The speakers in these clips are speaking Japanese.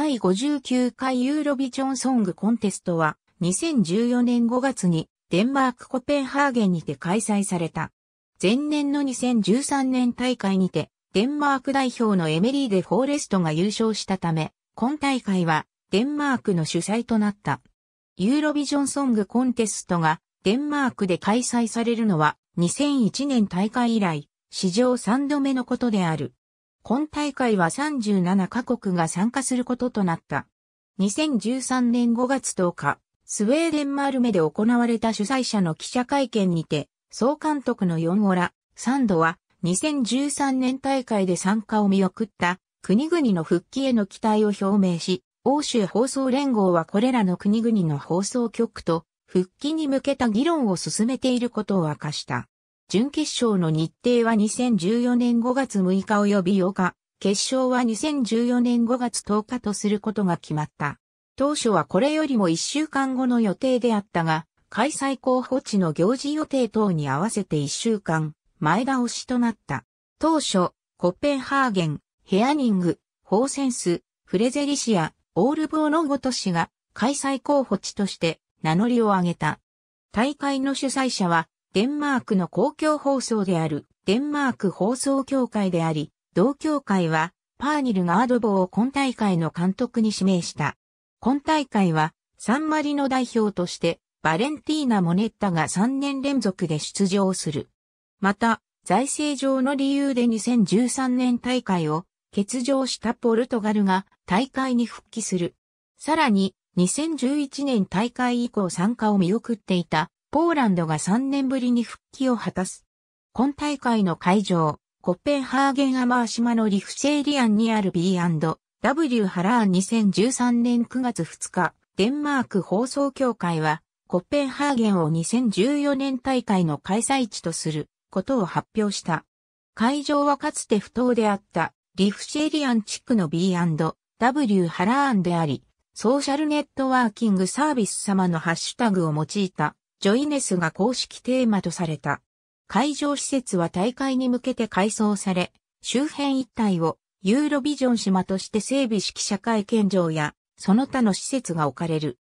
第59回ユーロビジョンソングコンテストは2014年5月にデンマークコペンハーゲンにて開催された。前年の2013年大会にてデンマーク代表のエメリーデ・フォーレストが優勝したため、今大会はデンマークの主催となった。ユーロビジョンソングコンテストがデンマークで開催されるのは2001年大会以来、史上3度目のことである。今大会は37カ国が参加することとなった。2013年5月10日、スウェーデンマルメで行われた主催者の記者会見にて、総監督のヨンオラ、サンドは、2013年大会で参加を見送った国々の復帰への期待を表明し、欧州放送連合はこれらの国々の放送局と復帰に向けた議論を進めていることを明かした。準決勝の日程は2014年5月6日及び8日、決勝は2014年5月10日とすることが決まった。当初はこれよりも1週間後の予定であったが、開催候補地の行事予定等に合わせて1週間、前倒しとなった。当初、コッペンハーゲン、ヘアニング、ホーセンス、フレゼリシア、オールボーのごと市が開催候補地として名乗りを上げた。大会の主催者はデンマークの公共放送であるデンマーク放送協会であり、同協会はパーニルガードボを今大会の監督に指名した。今大会はサンマリの代表としてバレンティーナ・モネッタが3年連続で出場する。また、財政上の理由で2013年大会を欠場したポルトガルが大会に復帰する。さらに、2011年大会以降参加を見送っていたポーランドが3年ぶりに復帰を果たす。今大会の会場、コッペンハーゲンアマー島のリフシェーリアンにある B&W ハラーン2013年9月2日、デンマーク放送協会は、コッペンハーゲンを2014年大会の開催地とすることを発表した。会場はかつて不当であったリフシェリアン地区の B&W ハラーンであり、ソーシャルネットワーキングサービス様のハッシュタグを用いたジョイネスが公式テーマとされた。会場施設は大会に向けて改装され、周辺一帯をユーロビジョン島として整備式社会建場やその他の施設が置かれる。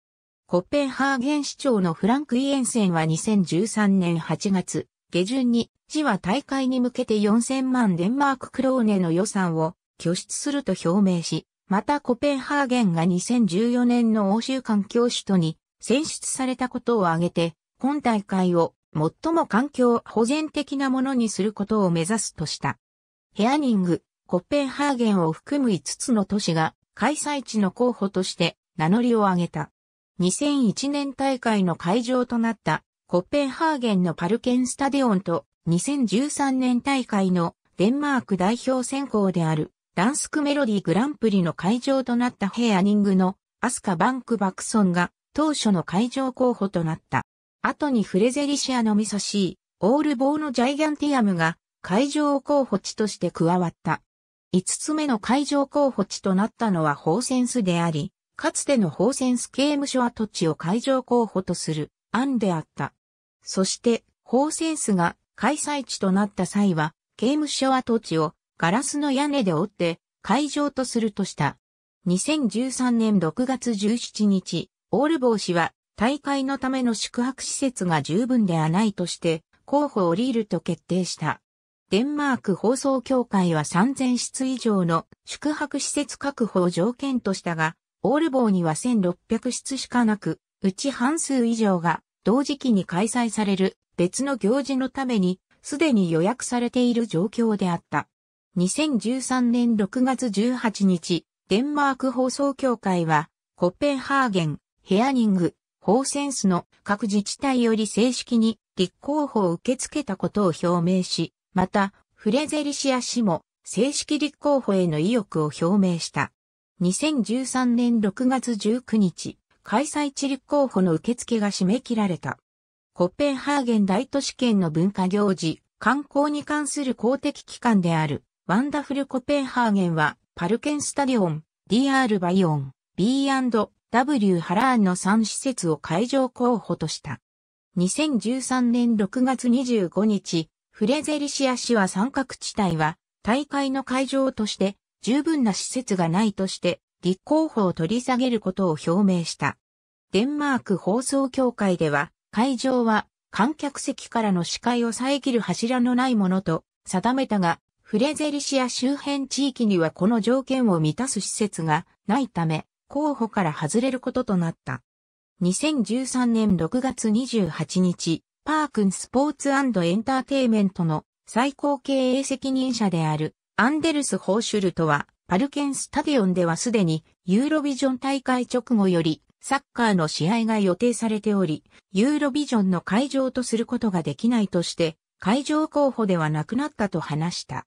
コッペンハーゲン市長のフランク・イエンセンは2013年8月下旬に市は大会に向けて4000万デンマーククローネの予算を拠出すると表明し、またコペンハーゲンが2014年の欧州環境首都に選出されたことを挙げて今大会を最も環境保全的なものにすることを目指すとした。ヘアニング、コッペンハーゲンを含む5つの都市が開催地の候補として名乗りを上げた。2001年大会の会場となったコッペンハーゲンのパルケンスタデオンと2013年大会のデンマーク代表選考であるダンスクメロディグランプリの会場となったヘアニングのアスカ・バンク・バクソンが当初の会場候補となった。後にフレゼリシアのミ噌シー、オールボーのジャイガンティアムが会場候補地として加わった。五つ目の会場候補地となったのはホーセンスであり、かつてのホーセンス刑務所跡地を会場候補とする案であった。そして、ホーセンスが開催地となった際は、刑務所跡地をガラスの屋根で折って会場とするとした。2013年6月17日、オールボー氏は大会のための宿泊施設が十分ではないとして、候補を降りると決定した。デンマーク放送協会は3000室以上の宿泊施設確保を条件としたが、オールボーには1600室しかなく、うち半数以上が同時期に開催される別の行事のためにすでに予約されている状況であった。2013年6月18日、デンマーク放送協会はコペンハーゲン、ヘアニング、法センスの各自治体より正式に立候補を受け付けたことを表明し、また、フレゼリシア氏も正式立候補への意欲を表明した。2013年6月19日、開催地立候補の受付が締め切られた。コッペンハーゲン大都市圏の文化行事、観光に関する公的機関である、ワンダフルコペンハーゲンは、パルケンスタディオン、DR バイオン、b W ハラーンの3施設を会場候補とした。2013年6月25日、フレゼリシア市は三角地帯は大会の会場として十分な施設がないとして立候補を取り下げることを表明した。デンマーク放送協会では会場は観客席からの視界を遮る柱のないものと定めたが、フレゼリシア周辺地域にはこの条件を満たす施設がないため、候補から外れることとなった。2013年6月28日、パークンスポーツエンターテイメントの最高経営責任者であるアンデルス・ホーシュルトは、パルケンスタディオンではすでにユーロビジョン大会直後よりサッカーの試合が予定されており、ユーロビジョンの会場とすることができないとして、会場候補ではなくなったと話した。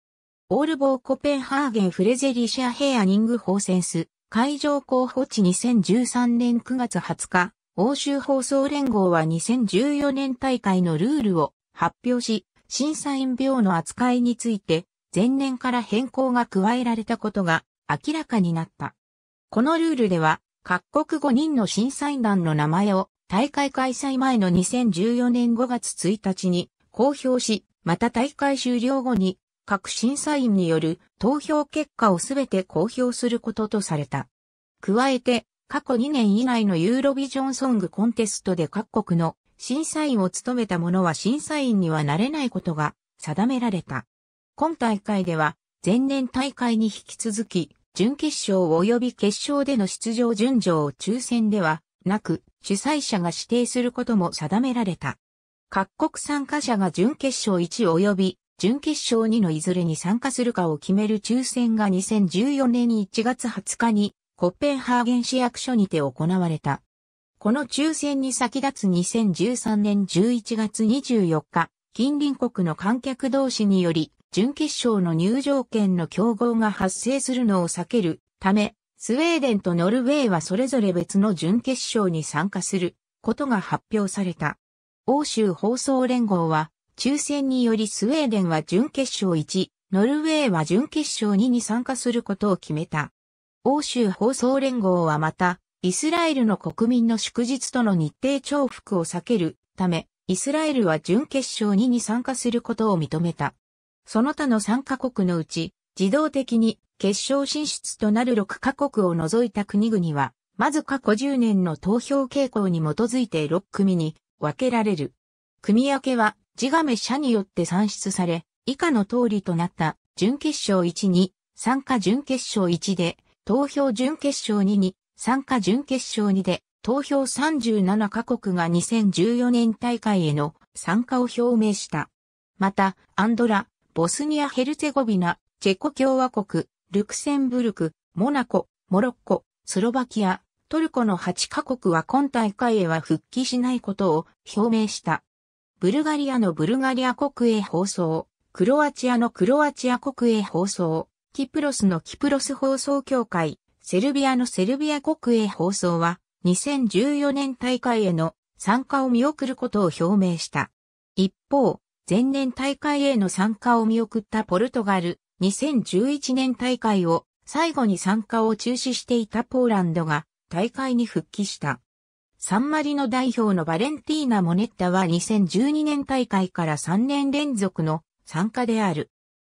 オールボーコペンハーゲンフレゼリシアヘアニングホーセンス海上候補地2013年9月20日、欧州放送連合は2014年大会のルールを発表し、審査員病の扱いについて、前年から変更が加えられたことが明らかになった。このルールでは、各国5人の審査員団の名前を大会開催前の2014年5月1日に公表し、また大会終了後に各審査員による投票結果をすべて公表することとされた。加えて、過去2年以内のユーロビジョンソングコンテストで各国の審査員を務めた者は審査員にはなれないことが定められた。今大会では、前年大会に引き続き、準決勝及び決勝での出場順序を抽選ではなく、主催者が指定することも定められた。各国参加者が準決勝1及び準決勝2のいずれに参加するかを決める抽選が2014年1月20日にコッペンハーゲン市役所にて行われた。この抽選に先立つ2013年11月24日、近隣国の観客同士により、準決勝の入場券の競合が発生するのを避けるため、スウェーデンとノルウェーはそれぞれ別の準決勝に参加することが発表された。欧州放送連合は抽選によりスウェーデンは準決勝1、ノルウェーは準決勝2に参加することを決めた。欧州放送連合はまた、イスラエルの国民の祝日との日程重複を避けるため、イスラエルは準決勝2に参加することを認めた。その他の3カ国のうち、自動的に決勝進出となる6カ国を除いた国々は、まず過去10年の投票傾向に基づいて6組に分けられる。組み分けは自亀社によって算出され、以下の通りとなった準決勝1に参加準決勝1で、投票準決勝2に参加準決勝2で、投票37カ国が2014年大会への参加を表明した。また、アンドラ、ボスニア・ヘルツェゴビナ、チェコ共和国、ルクセンブルク、モナコ、モロッコ、スロバキア、トルコの8カ国は今大会へは復帰しないことを表明した。ブルガリアのブルガリア国営放送、クロアチアのクロアチア国営放送、キプロスのキプロス放送協会、セルビアのセルビア国営放送は、2014年大会への参加を見送ることを表明した。一方、前年大会への参加を見送ったポルトガル、2011年大会を最後に参加を中止していたポーランドが大会に復帰した。サンマリの代表のバレンティーナ・モネッタは2012年大会から3年連続の参加である。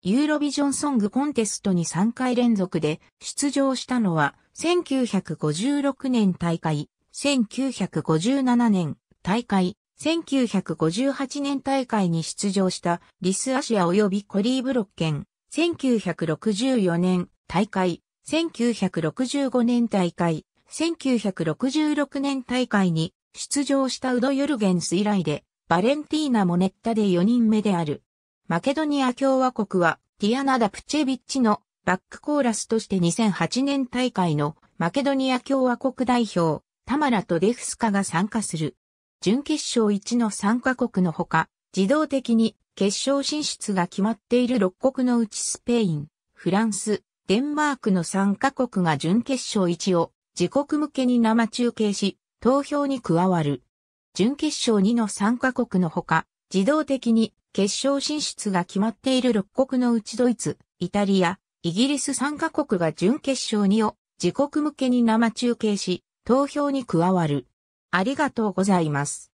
ユーロビジョンソングコンテストに3回連続で出場したのは1956年大会、1957年大会、1958年大会に出場したリスアシア及びコリーブロッケン、1964年大会、1965年大会、1966年大会に出場したウド・ヨルゲンス以来で、バレンティーナ・モネッタで4人目である。マケドニア共和国は、ティアナ・ダ・プチェビッチのバックコーラスとして2008年大会のマケドニア共和国代表、タマラとデフスカが参加する。準決勝1の3カ国のほか、自動的に決勝進出が決まっている6国のうちスペイン、フランス、デンマークの3カ国が準決勝1を自国向けに生中継し、投票に加わる。準決勝2の3カ国のほか、自動的に決勝進出が決まっている6国のうちドイツ、イタリア、イギリス3カ国が準決勝2を自国向けに生中継し、投票に加わる。ありがとうございます。